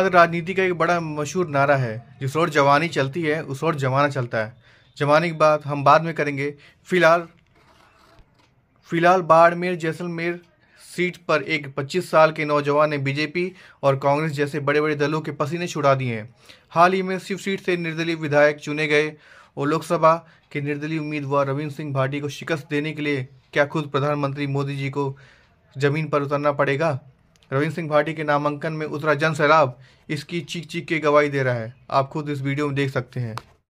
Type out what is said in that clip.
आजाद राजनीति का एक बड़ा मशहूर नारा है जिस और जवानी चलती है उस और जमाना चलता है जवानी की बात हम बाद में करेंगे फिलहाल फिलहाल बाड़मेर जैसलमेर सीट पर एक 25 साल के नौजवान ने बीजेपी और कांग्रेस जैसे बड़े बड़े दलों के पसीने छुड़ा दिए हैं हाल ही में शिव सीट से निर्दलीय विधायक चुने गए और लोकसभा के निर्दलीय उम्मीदवार रविंद्र सिंह भाटी को शिकस्त देने के लिए क्या खुद प्रधानमंत्री मोदी जी को जमीन पर उतरना पड़ेगा रविंद्र सिंह भाटी के नामांकन में उतरा जन सैलाब इसकी चीख चीख के गवाही दे रहा है आप खुद इस वीडियो में देख सकते हैं